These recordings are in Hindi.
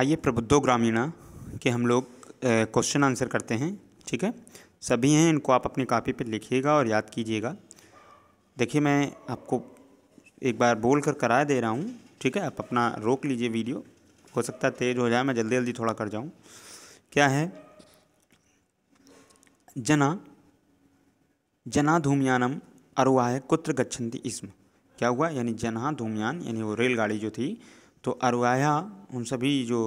आइए प्रबुद्धो ग्रामीण के हम लोग क्वेश्चन आंसर करते हैं ठीक है सभी हैं इनको आप अपनी कापी पर लिखिएगा और याद कीजिएगा देखिए मैं आपको एक बार बोल कर कराया दे रहा हूँ ठीक है आप अपना रोक लीजिए वीडियो हो सकता है तेज़ हो जाए मैं जल्दी जल्दी थोड़ा कर जाऊँ क्या है जना जना धूमयानम है कुत्र गच्छन्ति इसम क्या हुआ यानी जना धूमयान यानी वो रेलगाड़ी जो थी तो अरवाया उन सभी जो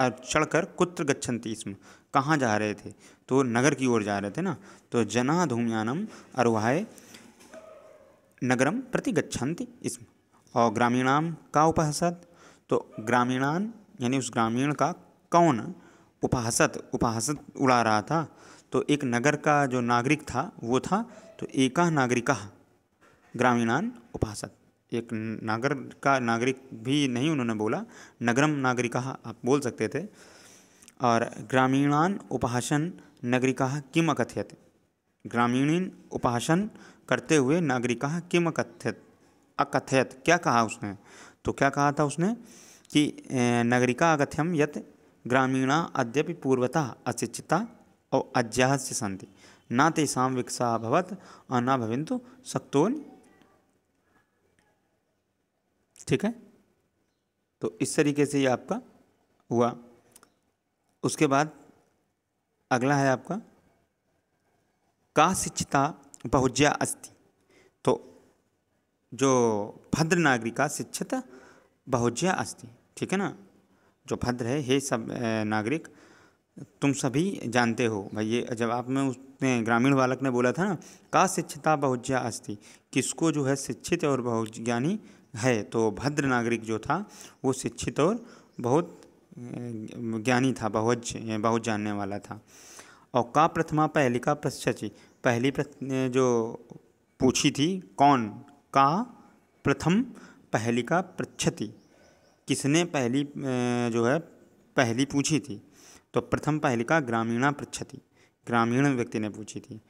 चढ़कर कुत्र गच्छन्ति इसमें कहाँ जा रहे थे तो नगर की ओर जा रहे थे ना तो जना धूमयानम अरवाए नगरम प्रति गच्छन्ति इसमें और ग्रामीणाम का उपहसत तो ग्रामीणान यानी उस ग्रामीण का कौन उपहासत उपहासत उड़ा रहा था तो एक नगर का जो नागरिक था वो था तो एका नागरिका ग्रामीणान उपहासत एक नागर का नागरिक भी नहीं उन्होंने बोला नगरम नागरिक आप बोल सकते थे और ग्रामीणान उपहासन नागरिक किम अकथ्यत ग्रामीण उपहासन करते हुए नागरिक किम अकथ्यत अकथ्यत क्या कहा उसने तो क्या कहा था उसने कि नागरिका अकथ्यम यत ग्रामीणा अद्यपि पूर्वतः अशिक्षिता और अज्ञा से सन्ति ना तेषा विकसा अभवत और न भविंतु सत्तोन ठीक है तो इस तरीके से ये आपका हुआ उसके बाद अगला है आपका का शिक्षिता बहुज्या अस्ति तो जो भद्र नागरिक का शिक्षित बहुज्या अस्ति ठीक है ना जो भद्र है हे सब नागरिक तुम सभी जानते हो भाई ये जब आप में उसने ग्रामीण बालक ने बोला था ना का शिक्षिता बहुज्या अस्ति किसको जो है शिक्षित और बहुज्ञानी है तो भद्र नागरिक जो था वो शिक्षित और बहुत ज्ञानी था बहुत बहुत जानने वाला था और का प्रथमा पहली का प्रश्चि पहली जो पूछी थी कौन का प्रथम पहली का प्रच्छति किसने पहली जो है पहली पूछी थी तो प्रथम पहली का ग्रामीणा पृच्छति ग्रामीण व्यक्ति ने पूछी थी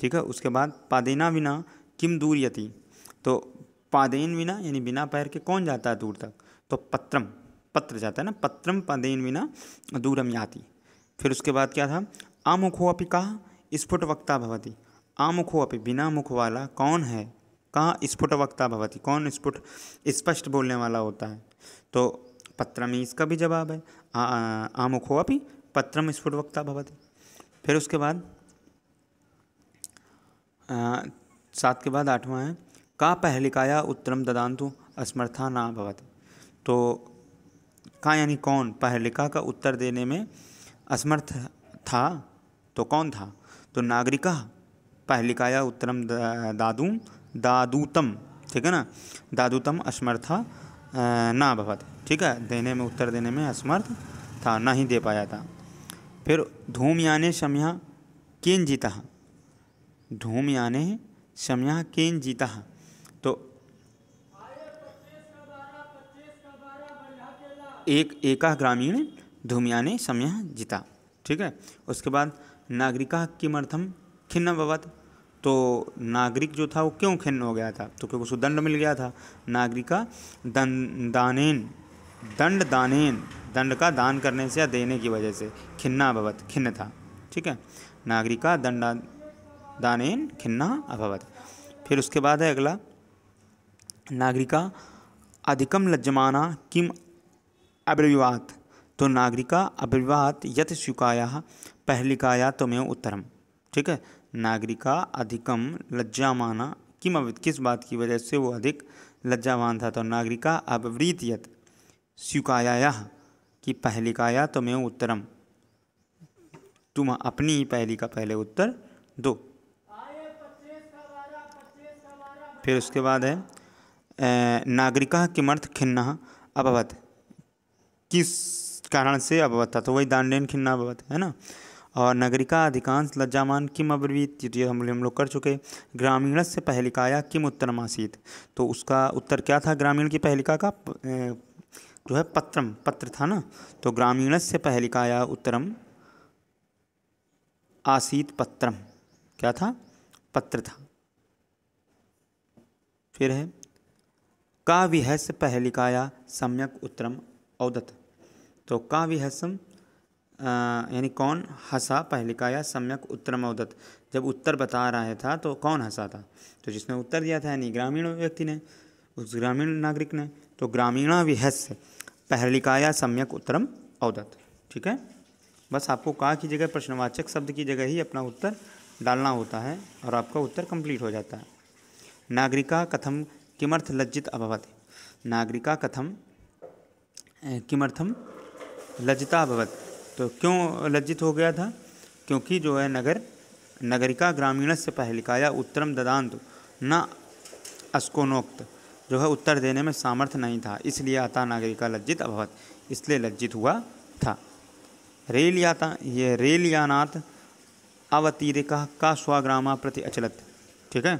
ठीक है उसके बाद पादेना बिना किम दूर यति तो पादेन बिना यानी बिना पैर के कौन जाता है दूर तक तो पत्रम पत्र जाता है ना पत्रम पादेन बिना दूरम याति फिर उसके बाद क्या था आमुखो अपी कहा स्फुट वक्ता भवती आमुखो अपी बिना मुख वाला कौन है कहाँ स्फुट वक्ता भवती कौन स्फुट स्पष्ट बोलने वाला होता है तो पत्र में इसका भी जवाब है आमुखो अपि पत्रम स्फुट वक्ता भवती फिर उसके बाद सात के बाद आठवां है का पहलिकाया उत्तरम ददांतु असमर्था ना भवत तो का यानी कौन पहलिका का उत्तर देने में असमर्थ था तो कौन था तो नागरिक पहलिकाया उत्तरम दादू दादूतम ठीक है ना दादूतम असमर्था ना भवत ठीक है देने में उत्तर देने में असमर्थ था ना ही दे पाया था फिर धूम याने शम्या केन जीता धूम याने शम्या केन जीता एक एका ग्रामीण धूमिया ने समय जीता ठीक है उसके बाद नागरिका किमर्थम खिन्न भवत तो नागरिक जो था वो क्यों खिन्न हो गया था तो क्योंकि उसको दंड मिल गया था नागरिका दं दानेन दंड दानेन दंड का दान करने से या देने की वजह से खिन्ना अभवत खिन्न था ठीक है नागरिका दंडा दानेन खिन्ना अभवत फिर उसके बाद है अगला नागरिका अधिकम लज्जमाना किम अभिवाद तो नागरिका अभिवाद यथ स्वीकाया पहलिकाया तुम्हें तो उत्तरम ठीक है नागरिका अधिकम लज्जामाना किम किस बात की वजह से वो अधिक लज्जावान था तो नागरिका अववृत यत स्वीकाया कि पहलिकाया या तो उत्तरम तुम अपनी पहली का पहले उत्तर दो फिर उसके बाद है नागरिका किमर्थ खिन्ना अभवत किस कारण से अभवत था तो वही दानडेन खिन्ना अभवत है ना और नगरिका अधिकांश लज्जामान किम अब्रवीत ये हम हम लोग कर चुके ग्रामीण से पहलिकाया किम उत्तरम आसीत तो उसका उत्तर क्या था ग्रामीण की पहलिका का जो है पत्रम पत्र था ना तो ग्रामीण से पहलिकाया उत्तरम आसीत पत्रम क्या था पत्र था फिर है का विहस पहलिकाया सम्यक उत्तरम औदत तो का विहसम यानी कौन हंसा पहले का या सम्यक उत्तरम मदत जब उत्तर बता रहा था तो कौन हंसा था तो जिसने उत्तर दिया था यानी ग्रामीण व्यक्ति ने उस ग्रामीण नागरिक ने तो ग्रामीण विहस्य पहलिकाया सम्यक उत्तरम अवदत ठीक है बस आपको का की जगह प्रश्नवाचक शब्द की जगह ही अपना उत्तर डालना होता है और आपका उत्तर कंप्लीट हो जाता है नागरिका कथम किमर्थ लज्जित अभवत नागरिका कथम किमर्थम लज्जता अभवत तो क्यों लज्जित हो गया था क्योंकि जो है नगर नगरिका ग्रामीण से पहलिकाया उत्तरम ददांत न अस्कोनोक्त जो है उत्तर देने में सामर्थ्य नहीं था इसलिए आता नागरिका लज्जित अभवत इसलिए लज्जित हुआ था रेल याता ये रेल यानात अवतीरिका का स्वाग्रामा प्रति अचलत ठीक है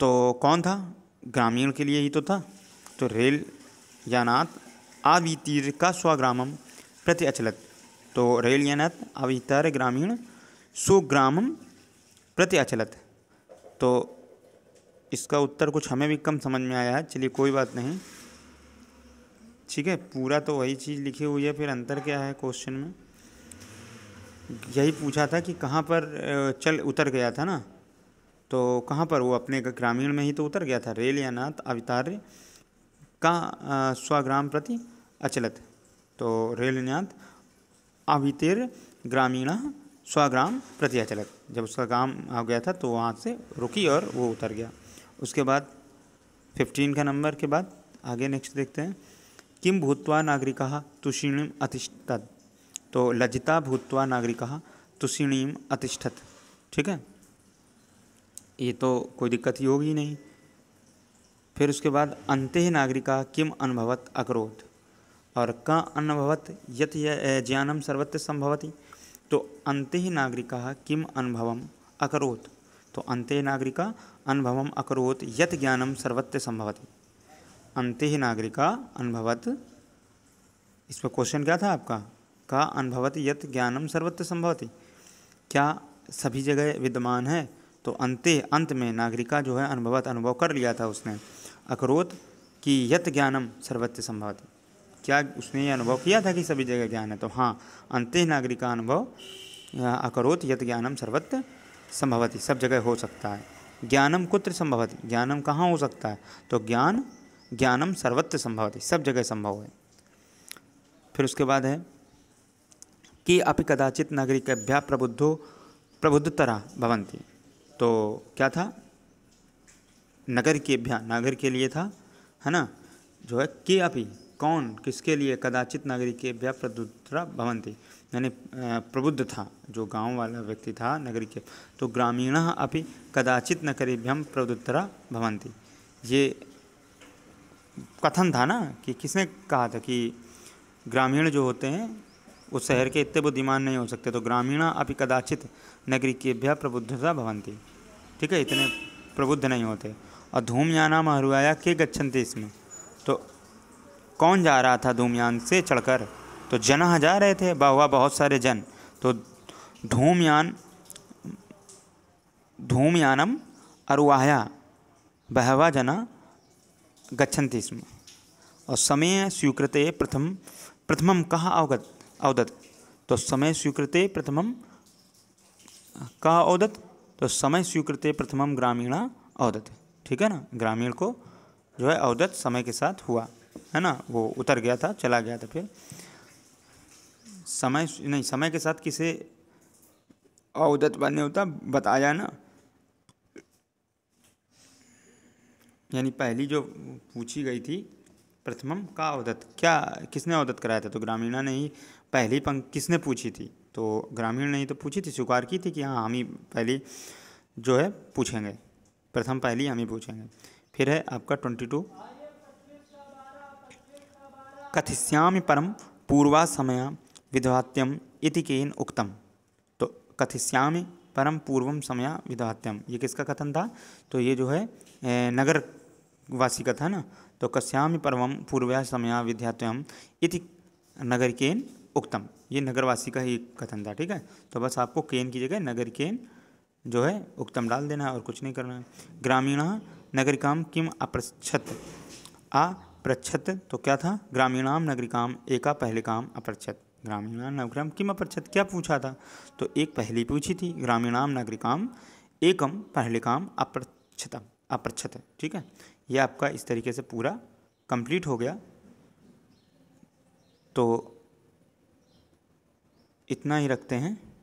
तो कौन था ग्रामीण के लिए ही तो था तो रेल यानात आवीतिर का स्वग्रामम प्रति अचलत तो रेल यानत आवितर ग्रामीण सुग्रामम प्रति अचलत तो इसका उत्तर कुछ हमें भी कम समझ में आया है चलिए कोई बात नहीं ठीक है पूरा तो वही चीज़ लिखी हुई है फिर अंतर क्या है क्वेश्चन में यही पूछा था कि कहाँ पर चल उतर गया था ना तो कहाँ पर वो अपने ग्रामीण में ही तो उतर गया था रेल या नाथ अवितार्य का स्वग्राम प्रति अचलत तो रेल निर्यात अभितिर ग्रामीण स्वग्राम प्रति अचलत जब उसका काम आ गया था तो वहाँ से रुकी और वो उतर गया उसके बाद फिफ्टीन का नंबर के बाद आगे नेक्स्ट देखते हैं किम भूतवा नागरिक तुषिणीम अतिष्ठत तो लज्जिता भूतवा नागरिक तुषिणीम अतिष्ठत ठीक है ये तो कोई दिक्कत ही होगी नहीं फिर उसके बाद अंत नागरिका किम अनुभवत अक्रोध और क अनुभवत यत ज्ञानम सर्वत्र संभवती तो अंत नागरिक किम अनुभव अकरोत तो अंत नागरिक अनुभव अकरोत यत ज्ञानम सर्वत्र संभवती अंत नागरिक अनुभवत इसमें क्वेश्चन क्या था आपका का अनुभवत यत ज्ञानम सर्वत्र संभवती क्या सभी जगह विद्यमान है तो अंत अंत में नागरिका जो है अनुभवत अनुभव कर लिया था उसने अकरोत कि यत ज्ञानम सर्वत्र संभवती क्या उसने ये अनुभव किया था कि सभी जगह ज्ञान है तो हाँ अंत्य नागरिक का अनुभव अकरोत यत ज्ञानम सर्वत्र संभवती सब जगह हो सकता है ज्ञानम कुत्र संभवती ज्ञानम कहाँ हो सकता है तो ज्ञान ज्ञानम सर्वत्र संभवती सब जगह संभव है फिर उसके बाद है कि अपि कदाचित अभ्या प्रबुद्धो प्रबुद्धतरा भवंती तो क्या था नगर के भ्या नागर के लिए था है ना जो है के अभी कौन किसके लिए कदाचित नगरी के व्याप्रदुत्रा भवन थी यानी प्रबुद्ध था जो गांव वाला व्यक्ति था नगरी के तो ग्रामीण अभी कदाचित नगरीभ्यम प्रबुद्धरा थी ये कथन था ना कि किसने कहा था कि ग्रामीण जो होते हैं वो शहर के इतने बुद्धिमान नहीं हो सकते तो ग्रामीण अभी कदाचित नगरी के भ्या प्रबुद्धता थी ठीक है इतने प्रबुद्ध नहीं होते और धूमयाना महरुआया के गच्छन थे इसमें तो कौन जा रहा था धूमयान से चढ़कर तो जना जा रहे थे बाहुआ बहुत सारे जन तो धूमयान धूमयानम अरुवाया बहवा जना गच्छन्ति स्म और समय स्वीकृत प्रथम प्रथमम कहा अवगत अवदत तो समय स्वीकृत प्रथमम कहा अवदत तो समय स्वीकृत प्रथमम ग्रामीणा अवदत ठीक है ना ग्रामीण को जो है अवदत समय के साथ हुआ है ना वो उतर गया था चला गया था फिर समय नहीं समय के साथ किसे अवदत बने होता बताया ना यानी पहली जो पूछी गई थी प्रथमम का अवदत क्या किसने अवदत कराया था तो ग्रामीणा ने ही पहली पंक्ति किसने पूछी थी तो ग्रामीण ने ही तो पूछी थी स्वीकार की थी कि हाँ हम ही पहली जो है पूछेंगे प्रथम पहली हम ही पूछेंगे फिर है आपका ट्वेंटी टू कथिष्यामि परम पूर्वा समय विधवात्यम इति केन उक्तम तो कथिष्यामि परम पूर्वम समय विधवात्यम ये किसका कथन था तो ये जो है नगर वासी का था ना तो कस्यामि परम पूर्व समय विध्यात्म इति नगर केन उक्तम ये नगरवासी का ही कथन था ठीक है तो बस आपको केन की जगह नगर केन जो है उक्तम डाल देना है और कुछ नहीं करना है ग्रामीण नगरिकाम किम अपृछत आ प्रच्छत तो क्या था ग्रामीणाम नगरिकाम एका पहले काम अपरक्षत ग्रामीणाम नगरिकाम किम अपरक्षत क्या पूछा था तो एक पहली पूछी थी ग्रामीणाम नगरिकाम एकम पहले काम अपरक्षतम अपरक्षत ठीक है यह आपका इस तरीके से पूरा कंप्लीट हो गया तो इतना ही रखते हैं